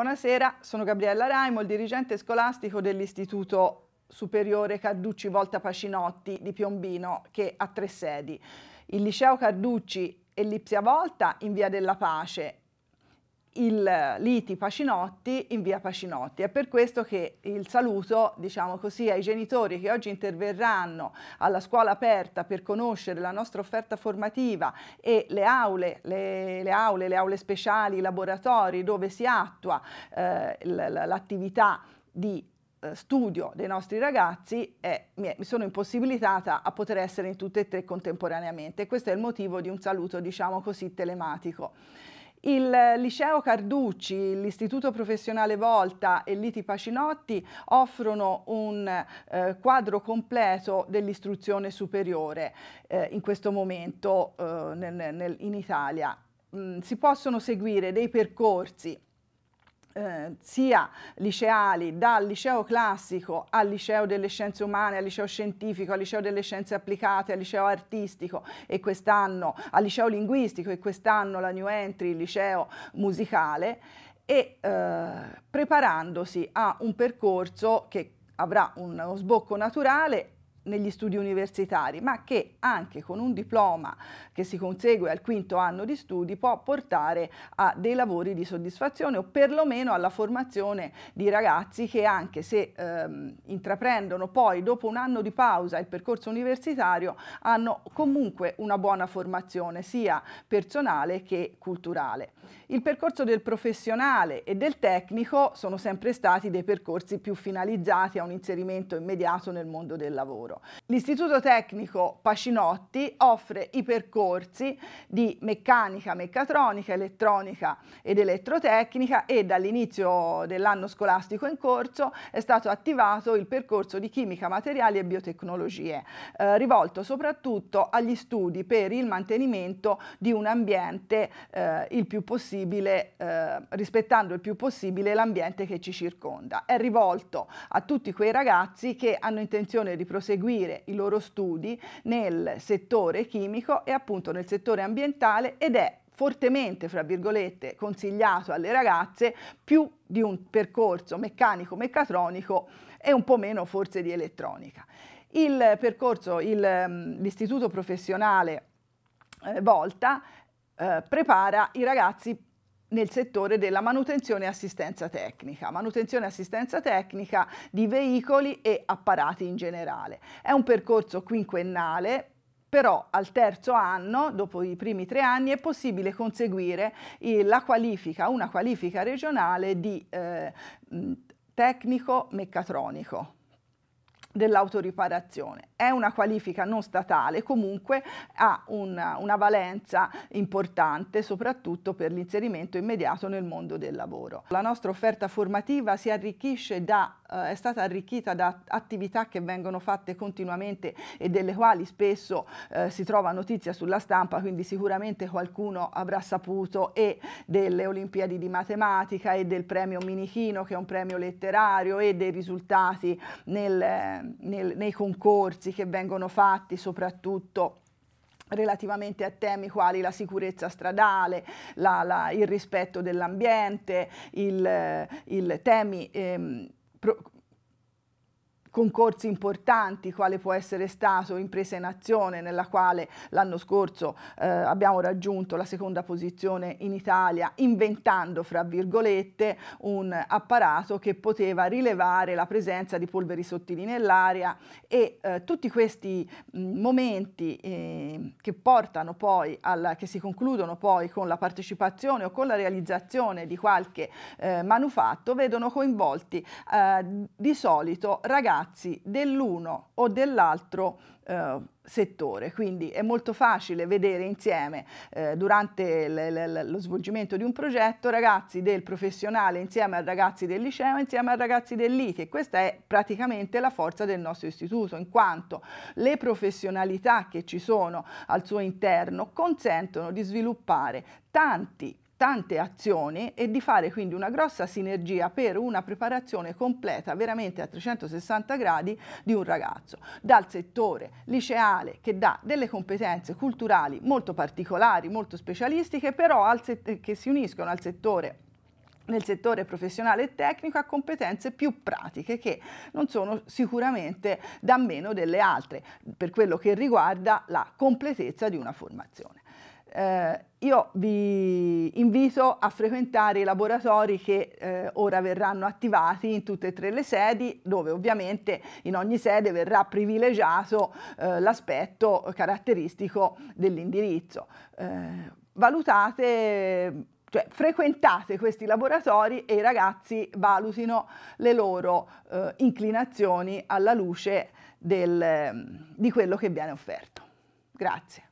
Buonasera, sono Gabriella Raimo, il dirigente scolastico dell'Istituto Superiore Carducci Volta Pacinotti di Piombino, che ha tre sedi. Il liceo Carducci e l'Ipsia Volta in Via della Pace il liti Pacinotti in via Pacinotti. È per questo che il saluto, diciamo così, ai genitori che oggi interverranno alla scuola aperta per conoscere la nostra offerta formativa e le aule, le, le aule, le aule speciali, i laboratori dove si attua eh, l'attività di eh, studio dei nostri ragazzi e eh, mi, sono impossibilitata a poter essere in tutte e tre contemporaneamente. Questo è il motivo di un saluto, diciamo così, telematico. Il liceo Carducci, l'istituto professionale Volta e l'ITI Pacinotti offrono un eh, quadro completo dell'istruzione superiore eh, in questo momento eh, nel, nel, in Italia. Mm, si possono seguire dei percorsi eh, sia liceali, dal liceo classico al liceo delle scienze umane, al liceo scientifico, al liceo delle scienze applicate, al liceo artistico e quest'anno al liceo linguistico e quest'anno la New Entry, il liceo musicale e eh, preparandosi a un percorso che avrà uno sbocco naturale negli studi universitari, ma che anche con un diploma che si consegue al quinto anno di studi può portare a dei lavori di soddisfazione o perlomeno alla formazione di ragazzi che anche se ehm, intraprendono poi dopo un anno di pausa il percorso universitario hanno comunque una buona formazione sia personale che culturale. Il percorso del professionale e del tecnico sono sempre stati dei percorsi più finalizzati a un inserimento immediato nel mondo del lavoro. L'Istituto Tecnico Pacinotti offre i percorsi di meccanica, meccatronica, elettronica ed elettrotecnica e dall'inizio dell'anno scolastico in corso è stato attivato il percorso di chimica, materiali e biotecnologie, eh, rivolto soprattutto agli studi per il mantenimento di un ambiente eh, il più possibile, eh, rispettando il più possibile l'ambiente che ci circonda. È rivolto a tutti quei ragazzi che hanno intenzione di proseguire proseguire i loro studi nel settore chimico e appunto nel settore ambientale ed è fortemente, fra virgolette, consigliato alle ragazze più di un percorso meccanico-meccatronico e un po' meno forse di elettronica. Il percorso, mm, l'istituto professionale eh, Volta eh, prepara i ragazzi nel settore della manutenzione e assistenza tecnica, manutenzione e assistenza tecnica di veicoli e apparati in generale. È un percorso quinquennale, però al terzo anno, dopo i primi tre anni, è possibile conseguire eh, la qualifica, una qualifica regionale di eh, tecnico meccatronico dell'autoriparazione. È una qualifica non statale, comunque ha una, una valenza importante soprattutto per l'inserimento immediato nel mondo del lavoro. La nostra offerta formativa si arricchisce da eh, è stata arricchita da attività che vengono fatte continuamente e delle quali spesso eh, si trova notizia sulla stampa, quindi sicuramente qualcuno avrà saputo e delle Olimpiadi di matematica e del premio Minichino che è un premio letterario e dei risultati nel, nel, nei concorsi che vengono fatti soprattutto relativamente a temi quali la sicurezza stradale, la, la, il rispetto dell'ambiente, il, il temi ehm, concorsi importanti quale può essere stato Impresa in Azione nella quale l'anno scorso eh, abbiamo raggiunto la seconda posizione in Italia inventando fra virgolette un apparato che poteva rilevare la presenza di polveri sottili nell'aria e eh, tutti questi mh, momenti eh, che portano poi al, che si concludono poi con la partecipazione o con la realizzazione di qualche eh, manufatto vedono coinvolti eh, di solito ragazzi spazi dell'uno o dell'altro eh, settore. Quindi è molto facile vedere insieme eh, durante lo svolgimento di un progetto ragazzi del professionale insieme a ragazzi del liceo, insieme a ragazzi dell'ITI e questa è praticamente la forza del nostro istituto in quanto le professionalità che ci sono al suo interno consentono di sviluppare tanti tante azioni e di fare quindi una grossa sinergia per una preparazione completa veramente a 360 gradi di un ragazzo dal settore liceale che dà delle competenze culturali molto particolari, molto specialistiche però che si uniscono al settore nel settore professionale e tecnico a competenze più pratiche che non sono sicuramente da meno delle altre per quello che riguarda la completezza di una formazione. Eh, io vi invito a frequentare i laboratori che eh, ora verranno attivati in tutte e tre le sedi, dove ovviamente in ogni sede verrà privilegiato eh, l'aspetto caratteristico dell'indirizzo. Eh, valutate cioè frequentate questi laboratori e i ragazzi valutino le loro eh, inclinazioni alla luce del, di quello che viene offerto. Grazie.